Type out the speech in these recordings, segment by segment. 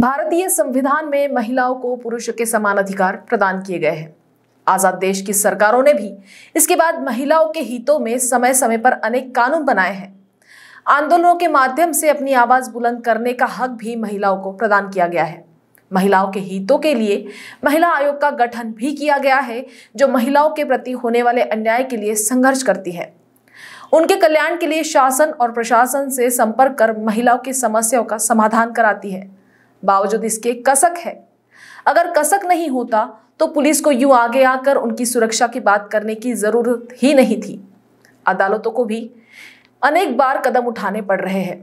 भारतीय संविधान में महिलाओं को पुरुषों के समान अधिकार प्रदान किए गए हैं आजाद देश की सरकारों ने भी इसके बाद महिलाओं के हितों में समय समय पर अनेक कानून बनाए हैं आंदोलनों के माध्यम से अपनी आवाज बुलंद करने का हक भी महिलाओं को प्रदान किया गया है महिलाओं के हितों के लिए महिला आयोग का गठन भी किया गया है जो महिलाओं के प्रति होने वाले अन्याय के लिए संघर्ष करती है उनके कल्याण के लिए शासन और प्रशासन से संपर्क कर महिलाओं की समस्याओं का समाधान कराती है बावजूद इसके कसक है अगर कसक नहीं होता तो पुलिस को यूं आगे आकर उनकी सुरक्षा की बात करने की ज़रूरत ही नहीं थी अदालतों को भी अनेक बार कदम उठाने पड़ रहे हैं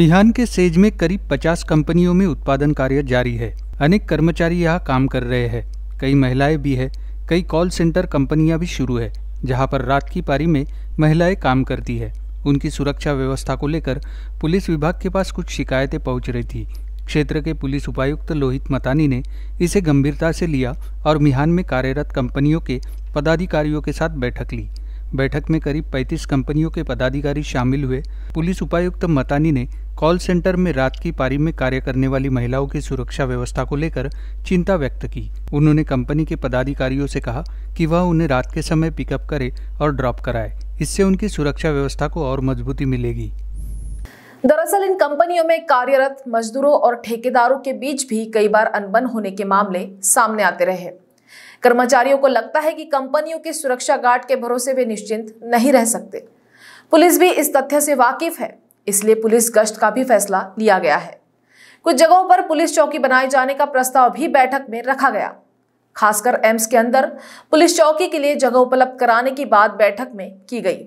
मिहान के सेज में करीब 50 कंपनियों में उत्पादन कार्य जारी है अनेक कर्मचारी यहाँ काम कर रहे हैं कई महिलाएं भी है कई कॉल सेंटर कंपनियां भी शुरू है जहां पर रात की पारी में महिलाएं काम करती है उनकी सुरक्षा व्यवस्था को लेकर पुलिस विभाग के पास कुछ शिकायतें पहुंच रही थी क्षेत्र के पुलिस उपायुक्त लोहित मतानी ने इसे गंभीरता से लिया और मिहान में कार्यरत कंपनियों के पदाधिकारियों के साथ बैठक ली बैठक में करीब 35 कंपनियों के पदाधिकारी शामिल हुए पुलिस उपायुक्त मतानी ने कॉल सेंटर में रात की पारी में कार्य करने वाली महिलाओं की सुरक्षा व्यवस्था को लेकर चिंता व्यक्त की उन्होंने कंपनी के पदाधिकारियों से कहा कि वह उन्हें रात के समय पिकअप करे और ड्रॉप कराए इससे उनकी सुरक्षा व्यवस्था को और मजबूती मिलेगी दरअसल इन कंपनियों में कार्यरत मजदूरों और ठेकेदारों के बीच भी कई बार अनबन होने के मामले सामने आते रहे कर्मचारियों को लगता है कि कंपनियों के सुरक्षा गार्ड के भरोसे वे निश्चिंत नहीं रह सकते पुलिस भी इस तथ्य से वाकिफ है इसलिए पुलिस गश्त का भी फैसला लिया गया है कुछ जगहों पर पुलिस चौकी बनाए जाने का प्रस्ताव भी बैठक में रखा गया खासकर एम्स के अंदर पुलिस चौकी के लिए जगह उपलब्ध कराने की बात बैठक में की गई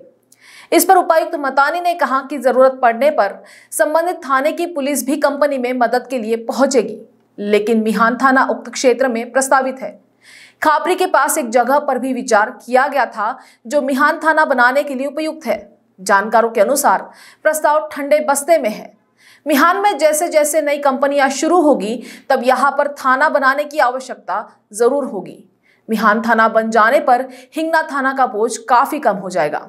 इस पर उपायुक्त मतानी ने कहा कि जरूरत पड़ने पर संबंधित थाने की पुलिस भी कंपनी में मदद के लिए पहुंचेगी लेकिन मिहान थाना उक्त क्षेत्र में प्रस्तावित है खापरी के पास एक जगह पर भी विचार किया गया था जो मिहान थाना बनाने के लिए उपयुक्त है जानकारों के अनुसार प्रस्ताव ठंडे बस्ते में है मिहान में जैसे जैसे नई कंपनियां शुरू होगी तब यहाँ पर थाना बनाने की आवश्यकता जरूर होगी मिहान थाना बन जाने पर हिंगना थाना का बोझ काफी कम हो जाएगा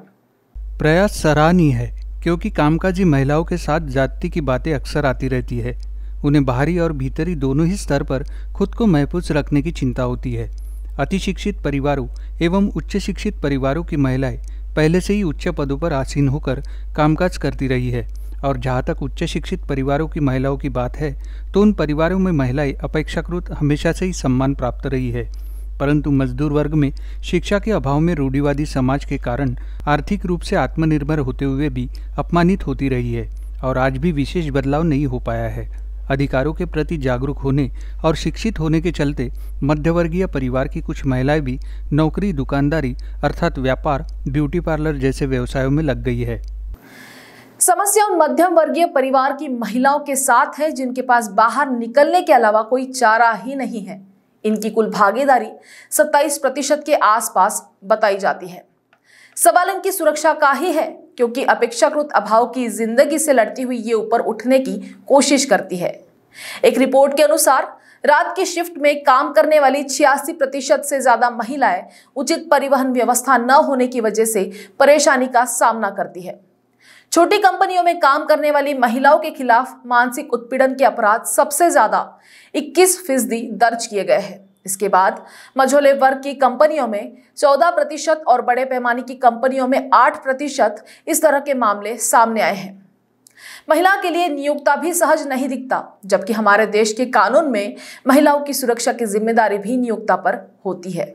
प्रयास सराहनीय है क्योंकि कामकाजी महिलाओं के साथ जाति की बातें अक्सर आती रहती है उन्हें बाहरी और भीतरी दोनों ही स्तर पर खुद को महफूज रखने की चिंता होती है अतिशिक्षित परिवारों एवं उच्च शिक्षित परिवारों की महिलाएं पहले से ही उच्च पदों पर आसीन होकर कामकाज करती रही है और जहाँ तक उच्च शिक्षित परिवारों की महिलाओं की बात है तो उन परिवारों में महिलाएं अपेक्षाकृत हमेशा से ही सम्मान प्राप्त रही है परंतु मजदूर वर्ग में शिक्षा के अभाव में रूढ़िवादी समाज के कारण आर्थिक रूप से आत्मनिर्भर होते हुए भी अपमानित होती रही है और आज भी विशेष बदलाव नहीं हो पाया है अधिकारों के प्रति जागरूक होने और शिक्षित होने के चलते मध्यवर्गीय परिवार की कुछ महिलाएं भी नौकरी दुकानदारी अर्थात व्यापार ब्यूटी पार्लर जैसे व्यवसायों में लग गई है समस्या उन मध्यम वर्गीय परिवार की महिलाओं के साथ है जिनके पास बाहर निकलने के अलावा कोई चारा ही नहीं है इनकी कुल भागीदारी 27 प्रतिशत के आसपास बताई जाती है सवाल इनकी सुरक्षा का ही है क्योंकि अपेक्षाकृत अभाव की जिंदगी से लड़ती हुई ये ऊपर उठने की कोशिश करती है एक रिपोर्ट के अनुसार रात की शिफ्ट में काम करने वाली छियासी प्रतिशत से ज्यादा महिलाएं उचित परिवहन व्यवस्था न होने की वजह से परेशानी का सामना करती है छोटी कंपनियों में काम करने वाली महिलाओं के खिलाफ मानसिक उत्पीड़न के अपराध सबसे ज्यादा इक्कीस फीसदी दर्ज किए गए हैं इसके बाद मझोले वर्ग की कंपनियों में 14 प्रतिशत और बड़े पैमाने की कंपनियों में 8 प्रतिशत इस तरह के मामले सामने आए हैं महिला के लिए नियोक्ता भी सहज नहीं दिखता जबकि हमारे देश के कानून में महिलाओं की सुरक्षा की जिम्मेदारी भी नियोक्ता पर होती है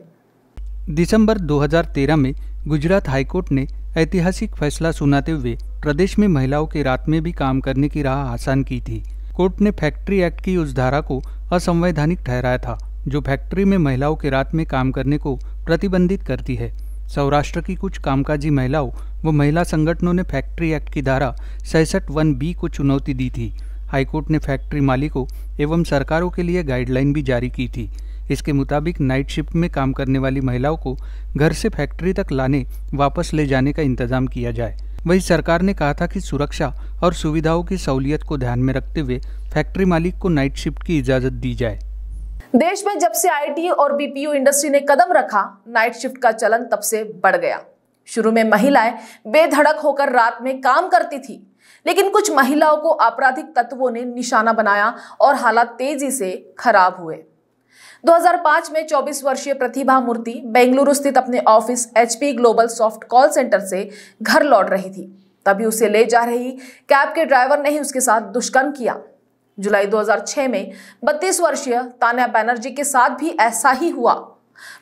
दिसंबर 2013 में गुजरात हाईकोर्ट ने ऐतिहासिक फैसला सुनाते हुए प्रदेश में महिलाओं के रात में भी काम करने की राह आसान की थी कोर्ट ने फैक्ट्री एक्ट की उस धारा को असंवैधानिक ठहराया था जो फैक्ट्री में महिलाओं के रात में काम करने को प्रतिबंधित करती है सौराष्ट्र की कुछ कामकाजी महिलाओं व महिला संगठनों ने फैक्ट्री एक्ट की धारा सैंसठ वन बी को चुनौती दी थी हाईकोर्ट ने फैक्ट्री मालिकों एवं सरकारों के लिए गाइडलाइन भी जारी की थी इसके मुताबिक नाइट शिफ्ट में काम करने वाली महिलाओं को घर से फैक्ट्री तक लाने वापस ले जाने का इंतजाम किया जाए वही सरकार ने कहा था कि सुरक्षा और सुविधाओं की सहूलियत को ध्यान में रखते हुए फैक्ट्री मालिक को नाइट शिफ्ट की इजाजत दी जाए देश में जब से आई और बीपीयू इंडस्ट्री ने कदम रखा नाइट शिफ्ट का चलन तब से बढ़ गया शुरू में महिलाएं बेधड़क होकर रात में काम करती थी लेकिन कुछ महिलाओं को आपराधिक तत्वों ने निशाना बनाया और हालात तेजी से खराब हुए 2005 में 24 वर्षीय प्रतिभा मूर्ति बेंगलुरु स्थित अपने office HP global soft call centre से घर लौट रही थी तभी उसे ले जा रही कैब के ड्राइवर ने ही उसके साथ दुष्कर्म किया जुलाई 2006 में 32 वर्षीय तान्या बैनर्जी के साथ भी ऐसा ही हुआ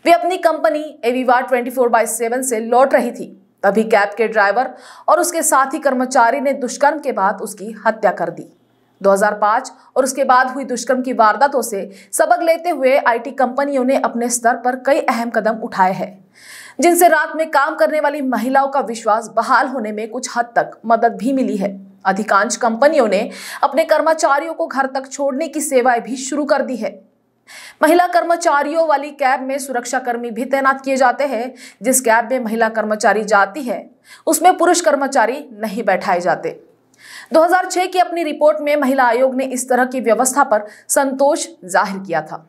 वे अपनी company Aviva 24 four by seven से लौट रही थी तभी कैब के ड्राइवर और उसके साथी कर्मचारी ने दुष्कर्म के बाद उसकी हत्या कर दी 2005 और उसके बाद हुई दुष्कर्म की वारदातों से सबक लेते हुए आईटी कंपनियों ने अपने स्तर पर कई अहम कदम उठाए हैं जिनसे रात में काम करने वाली महिलाओं का विश्वास बहाल होने में कुछ हद तक मदद भी मिली है अधिकांश कंपनियों ने अपने कर्मचारियों को घर तक छोड़ने की सेवाएं भी शुरू कर दी है महिला कर्मचारियों वाली कैब में सुरक्षाकर्मी भी तैनात किए जाते हैं जिस कैब में महिला कर्मचारी जाती है उसमें पुरुष कर्मचारी नहीं बैठाए जाते 2006 की अपनी रिपोर्ट में महिला आयोग ने इस तरह की व्यवस्था पर संतोष जाहिर किया था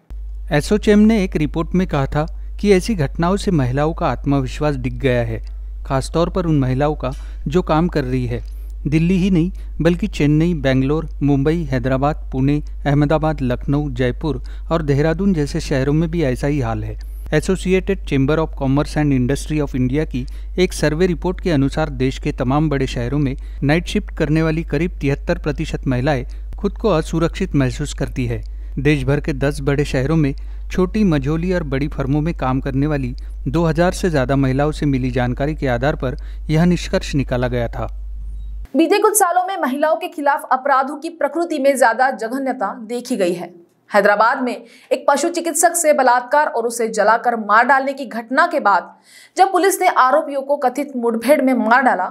एसोचेम ने एक रिपोर्ट में कहा था कि ऐसी घटनाओं से महिलाओं का आत्मविश्वास डिग गया है खासतौर पर उन महिलाओं का जो काम कर रही है दिल्ली ही नहीं बल्कि चेन्नई बेंगलोर मुंबई हैदराबाद पुणे अहमदाबाद लखनऊ जयपुर और देहरादून जैसे शहरों में भी ऐसा ही हाल है associated chamber of commerce and industry of India की एक सर्वे रिपोर्ट के अनुसार देश के तमाम बड़े शहरों में नाइट शिफ्ट करने वाली करीब तिहत्तर प्रतिशत महिलाएं खुद को असुरक्षित महसूस करती है देश भर के दस बड़े शहरों में छोटी मझोली और बड़ी फर्मों में काम करने वाली 2000 से ज़्यादा महिलाओं से मिली जानकारी के आधार पर यह निष्कर्ष निकाला गया था बीते कुछ सालों में महिलाओं के खिलाफ अपराधों की प्रकृति में ज्यादा जघन्यता देखी गई है हैदराबाद में एक पशु चिकित्सक से बलात्कार और उसे जलाकर मार डालने की घटना के बाद जब पुलिस ने आरोपियों को कथित मुठभेड़ में मार डाला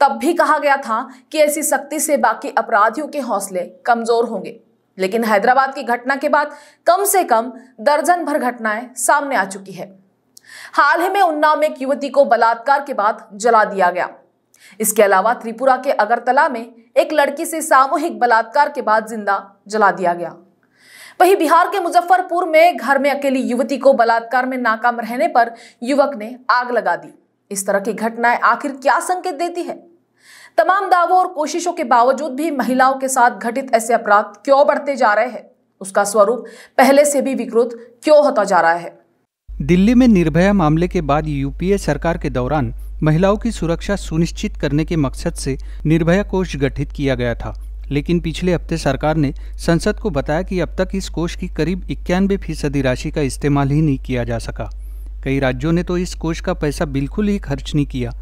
तब भी कहा गया था कि ऐसी सख्ती से बाकी अपराधियों के हौसले कमजोर होंगे लेकिन हैदराबाद की घटना के बाद कम से कम दर्जन भर घटनाएं सामने आ चुकी है हाल ही में उन्नाव में एक युवती को बलात्कार के बाद जला दिया गया इसके अलावा त्रिपुरा के अगरतला में एक लड़की से सामूहिक बलात्कार के बाद जिंदा जला दिया गया वहीं बिहार के मुजफ्फरपुर में घर में अकेली युवती को बलात्कार में नाकाम रहने पर युवक ने आग लगा दी इस तरह की घटनाएं आखिर क्या संकेत देती है तमाम दावों और कोशिशों के बावजूद भी महिलाओं के साथ घटित ऐसे अपराध क्यों बढ़ते जा रहे हैं उसका स्वरूप पहले से भी विकृत क्यों होता जा रहा है दिल्ली में निर्भया मामले के बाद यूपीए सरकार के दौरान महिलाओं की सुरक्षा सुनिश्चित करने के मकसद से निर्भया कोष गठित किया गया था लेकिन पिछले हफ्ते सरकार ने संसद को बताया कि अब तक इस कोष की करीब इक्यानवे फीसदी राशि का इस्तेमाल ही नहीं किया जा सका कई राज्यों ने तो इस कोष का पैसा बिल्कुल ही खर्च नहीं किया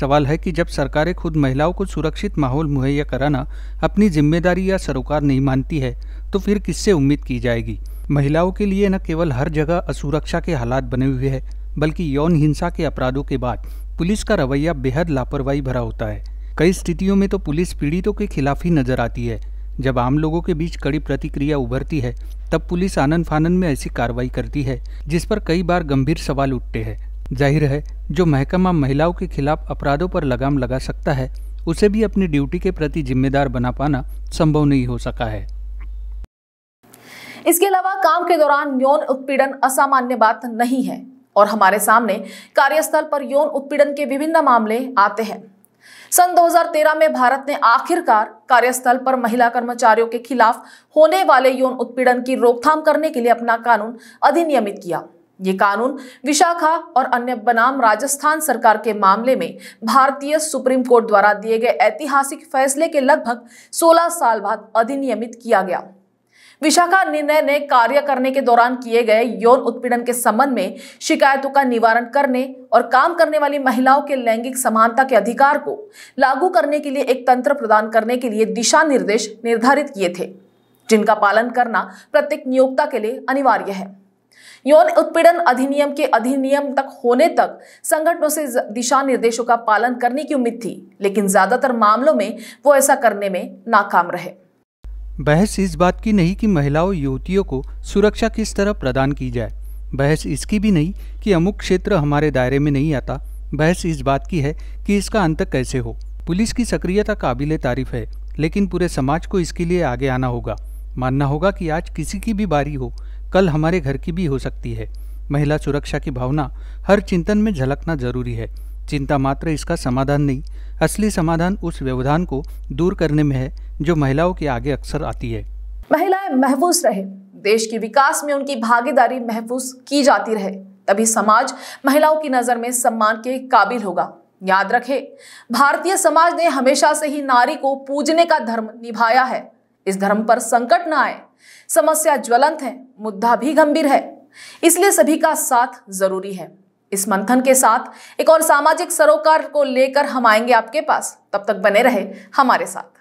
सवाल है कि जब सरकारें खुद महिलाओं को सुरक्षित माहौल मुहैया कराना अपनी जिम्मेदारी या सरोकार नहीं मानती है तो फिर किससे उम्मीद की जाएगी महिलाओं के लिए न केवल हर जगह असुरक्षा के हालात बने हुए हैं बल्कि यौन हिंसा के अपराधों के बाद पुलिस का रवैया बेहद लापरवाही भरा होता है कई स्थितियों में तो पुलिस पीड़ितों के खिलाफ ही नजर आती है जब आम लोगों के बीच कड़ी प्रतिक्रिया उभरती है तब पुलिस आनंद फानन में ऐसी कार्रवाई करती है जिस पर कई बार गंभीर सवाल उठते हैं जाहिर है जो महकमा महिलाओं के खिलाफ अपराधों पर लगाम लगा सकता है उसे भी अपनी ड्यूटी के प्रति जिम्मेदार बना पाना संभव नहीं हो सका है इसके अलावा काम के दौरान यौन उत्पीड़न असामान्य बात नहीं है और हमारे सामने कार्यस्थल पर यौन उत्पीड़न के विभिन्न मामले आते हैं सन 2013 में भारत ने आखिरकार कार्यस्थल पर महिला कर्मचारियों के खिलाफ होने वाले यौन उत्पीड़न की रोकथाम करने के लिए अपना कानून अधिनियमित किया ये कानून विशाखा और अन्य बनाम राजस्थान सरकार के मामले में भारतीय सुप्रीम कोर्ट द्वारा दिए गए ऐतिहासिक फैसले के लगभग 16 साल बाद अधिनियमित किया गया विशाखा निर्णय ने कार्य करने के दौरान किए गए यौन उत्पीड़न के संबंध में शिकायतों का निवारण करने और काम करने वाली महिलाओं के लैंगिक समानता के अधिकार को लागू करने के लिए एक तंत्र प्रदान करने के लिए दिशा निर्देश निर्धारित किए थे जिनका पालन करना प्रत्येक नियोक्ता के लिए अनिवार्य है यौन उत्पीड़न अधिनियम के अधिनियम तक होने तक संगठनों से दिशा निर्देशों का पालन करने की उम्मीद थी लेकिन ज्यादातर मामलों में वो ऐसा करने में नाकाम रहे बहस इस बात की नहीं कि महिलाओं युवतियों को सुरक्षा किस तरह प्रदान की जाए बहस इसकी भी नहीं कि अमुक क्षेत्र हमारे दायरे में नहीं आता बहस इस बात की है कि इसका अंत कैसे हो पुलिस की सक्रियता काबिल तारीफ है लेकिन पूरे समाज को इसके लिए आगे आना होगा मानना होगा कि आज किसी की भी बारी हो कल हमारे घर की भी हो सकती है महिला सुरक्षा की भावना हर चिंतन में झलकना जरूरी है चिंता मात्र इसका समाधान नहीं असली समाधान उस व्यवधान को दूर करने में है जो महिलाओं के आगे अक्सर आती है महिलाएं महफूज रहे देश के विकास में उनकी भागीदारी महफूज की जाती रहे तभी समाज महिलाओं की नज़र में सम्मान के काबिल होगा याद रखें भारतीय समाज ने हमेशा से ही नारी को पूजने का धर्म निभाया है इस धर्म पर संकट न आए समस्या ज्वलंत है मुद्दा भी गंभीर है इसलिए सभी का साथ जरूरी है इस मंथन के साथ एक और सामाजिक सरोकार को लेकर हम आएंगे आपके पास तब तक बने रहे हमारे साथ